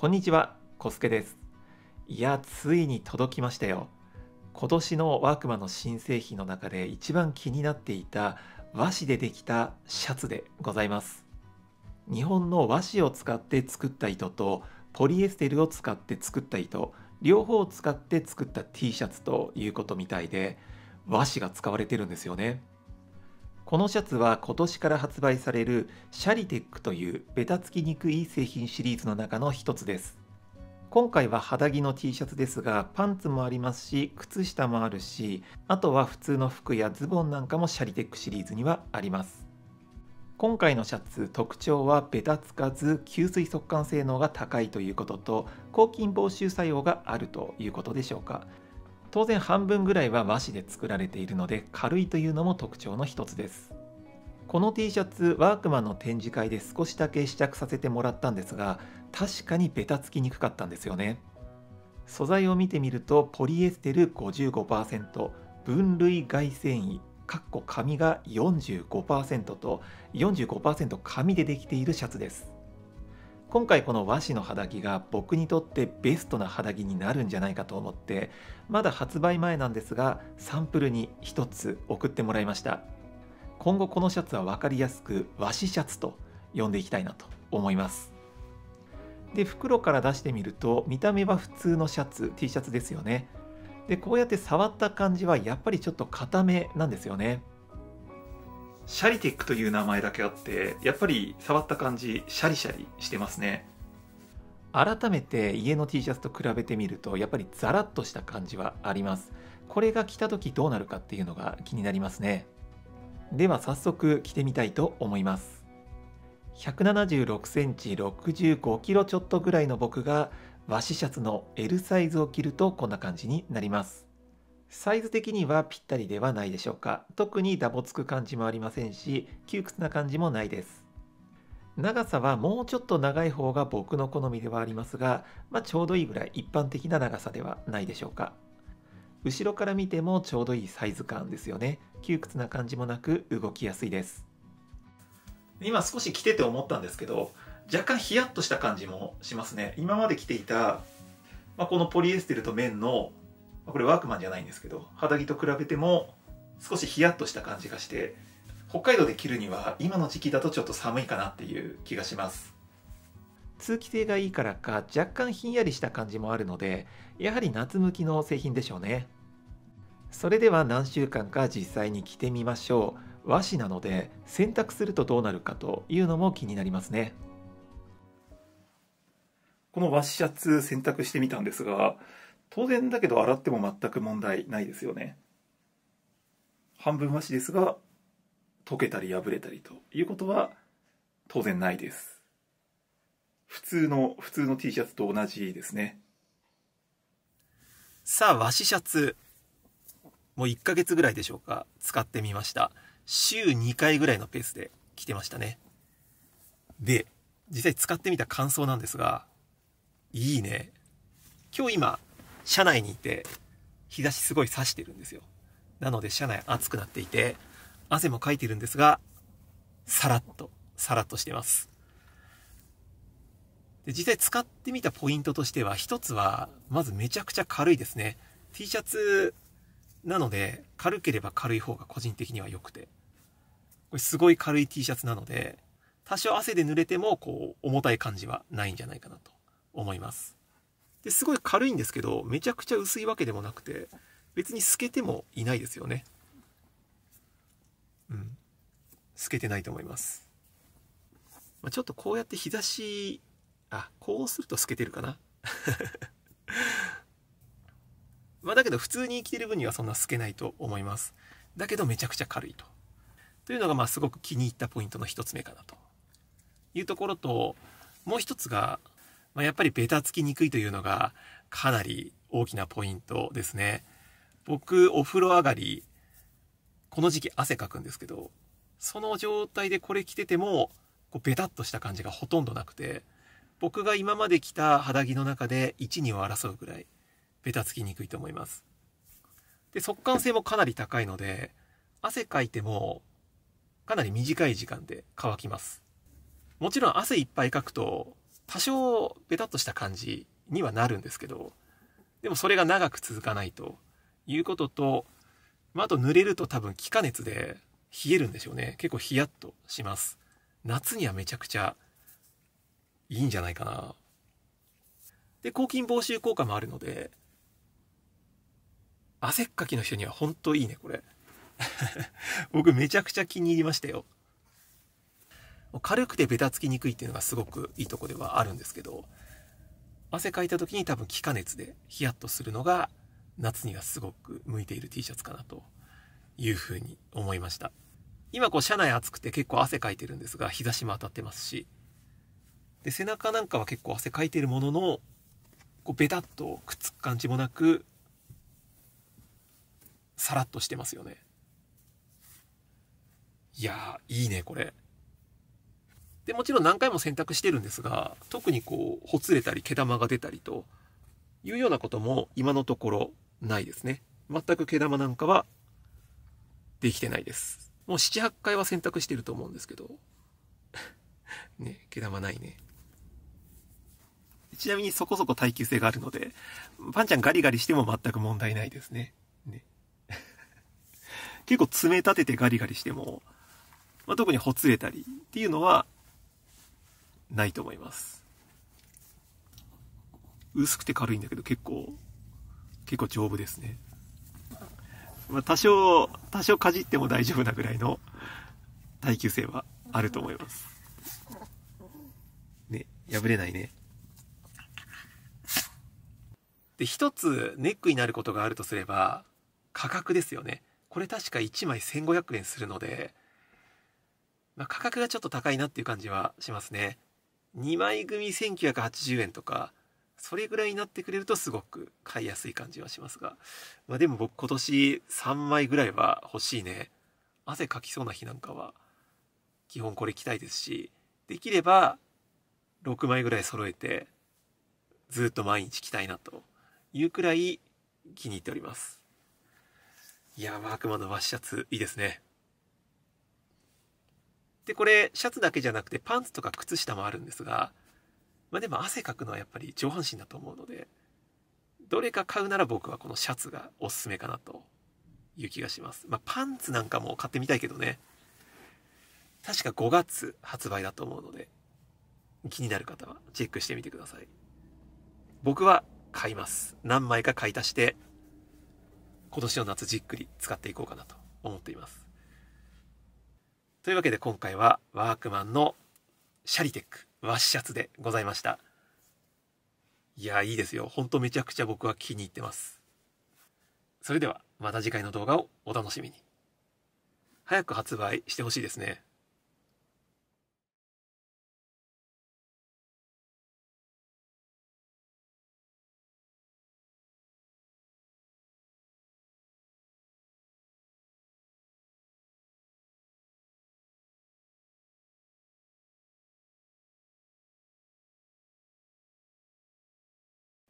こんにちは、コスケです。いや、ついに届きましたよ。今年のワークマンの新製品の中で一番気になっていた和紙でできたシャツでございます。日本の和紙を使って作った糸とポリエステルを使って作った糸両方を使って作った T シャツということみたいで和紙が使われてるんですよねこのシャツは今年から発売されるシャリテックというベタつきにくい製品シリーズの中の一つです今回は肌着の T シャツですがパンツもありますし靴下もあるしあとは普通の服やズボンなんかもシャリテックシリーズにはあります今回のシャツ特徴はベタつかず吸水速乾性能が高いということと抗菌防臭作用があるということでしょうか当然半分ぐらいは和紙で作られているので軽いというのも特徴の一つですこの T シャツワークマンの展示会で少しだけ試着させてもらったんですが確かにベタつきにくかったんですよね素材を見てみるとポリエステル55%分類外繊維かっこ紙が45%と45%紙でできているシャツです今回この和紙の肌着が僕にとってベストな肌着になるんじゃないかと思ってまだ発売前なんですがサンプルに1つ送ってもらいました今後このシャツは分かりやすく和紙シャツと呼んでいきたいなと思いますで袋から出してみると見た目は普通のシャツ T シャツですよねでこうやって触った感じはやっぱりちょっと硬めなんですよねシャリテックという名前だけあってやっぱり触った感じシャリシャリしてますね改めて家の T シャツと比べてみるとやっぱりザラッとした感じはありますこれが着た時どうなるかっていうのが気になりますねでは早速着てみたいと思います176センチ65キロちょっとぐらいの僕が和紙シャツの L サイズを着るとこんな感じになりますサイズ的にはぴったりではないでしょうか特にダボつく感じもありませんし窮屈な感じもないです長さはもうちょっと長い方が僕の好みではありますが、まあ、ちょうどいいぐらい一般的な長さではないでしょうか後ろから見てもちょうどいいサイズ感ですよね窮屈な感じもなく動きやすいです今少し着てて思ったんですけど若干ヒヤッとした感じもしますね今まで着ていた、まあ、このポリエステルと綿のこれワークマンじゃないんですけど肌着と比べても少しヒヤッとした感じがして北海道で着るには今の時期だとちょっと寒いかなっていう気がします通気性がいいからか若干ひんやりした感じもあるのでやはり夏向きの製品でしょうねそれでは何週間か実際に着てみましょう和紙なので洗濯するとどうなるかというのも気になりますねこの和紙シャツ洗濯してみたんですが当然だけど洗っても全く問題ないですよね半分和紙ですが溶けたり破れたりということは当然ないです普通の普通の T シャツと同じですねさあ和紙シャツもう1ヶ月ぐらいでしょうか使ってみました週2回ぐらいのペースで着てましたねで実際使ってみた感想なんですがいいね今日今車内にいて、日差しすごい差してるんですよ。なので車内暑くなっていて、汗もかいてるんですが、さらっと、さらっとしてます。で実際使ってみたポイントとしては、一つは、まずめちゃくちゃ軽いですね。T シャツなので、軽ければ軽い方が個人的には良くて。これすごい軽い T シャツなので、多少汗で濡れても、こう、重たい感じはないんじゃないかなと思います。ですごい軽いんですけどめちゃくちゃ薄いわけでもなくて別に透けてもいないですよねうん透けてないと思います、まあ、ちょっとこうやって日差しあこうすると透けてるかな まあだけど普通に生きてる分にはそんな透けないと思いますだけどめちゃくちゃ軽いとというのがまあすごく気に入ったポイントの一つ目かなというところともう一つがまあ、やっぱりベタつきにくいというのがかなり大きなポイントですね。僕、お風呂上がり、この時期汗かくんですけど、その状態でこれ着てても、こうベタっとした感じがほとんどなくて、僕が今まで着た肌着の中で1、2を争うぐらい、ベタつきにくいと思います。で、速乾性もかなり高いので、汗かいても、かなり短い時間で乾きます。もちろん汗いっぱいかくと、多少ベタっとした感じにはなるんですけど、でもそれが長く続かないということと、まあ、あと濡れると多分気化熱で冷えるんでしょうね。結構ヒヤッとします。夏にはめちゃくちゃいいんじゃないかな。で、抗菌防臭効果もあるので、汗っかきの人には本当いいね、これ。僕めちゃくちゃ気に入りましたよ。軽くてベタつきにくいっていうのがすごくいいとこではあるんですけど汗かいた時に多分気化熱でヒヤッとするのが夏にはすごく向いている T シャツかなというふうに思いました今こう車内暑くて結構汗かいてるんですが日差しも当たってますしで背中なんかは結構汗かいてるもののこうベタっとくっつく感じもなくさらっとしてますよねいやーいいねこれ。でもちろん何回も選択してるんですが特にこうほつれたり毛玉が出たりというようなことも今のところないですね全く毛玉なんかはできてないですもう78回は選択してると思うんですけど ね毛玉ないねちなみにそこそこ耐久性があるので、パンちゃんガリガリしても全く問題ないですね。ね 結構爪立ててガリガリしても、まあ、特にほつれたりっていうのはないと思います薄くて軽いんだけど結構結構丈夫ですね、まあ、多少多少かじっても大丈夫なぐらいの耐久性はあると思いますね破れないねで一つネックになることがあるとすれば価格ですよねこれ確か1枚1500円するので、まあ、価格がちょっと高いなっていう感じはしますね2枚組1980円とかそれぐらいになってくれるとすごく買いやすい感じはしますが、まあ、でも僕今年3枚ぐらいは欲しいね汗かきそうな日なんかは基本これ着たいですしできれば6枚ぐらい揃えてずっと毎日着たいなというくらい気に入っておりますいやワークマンのワッシャツいいですねでこれシャツだけじゃなくてパンツとか靴下もあるんですが、まあ、でも汗かくのはやっぱり上半身だと思うのでどれか買うなら僕はこのシャツがおすすめかなという気がします、まあ、パンツなんかも買ってみたいけどね確か5月発売だと思うので気になる方はチェックしてみてください僕は買います何枚か買い足して今年の夏じっくり使っていこうかなと思っていますというわけで今回はワークマンのシャリテックワッシャツでございましたいやいいですよほんとめちゃくちゃ僕は気に入ってますそれではまた次回の動画をお楽しみに早く発売してほしいですね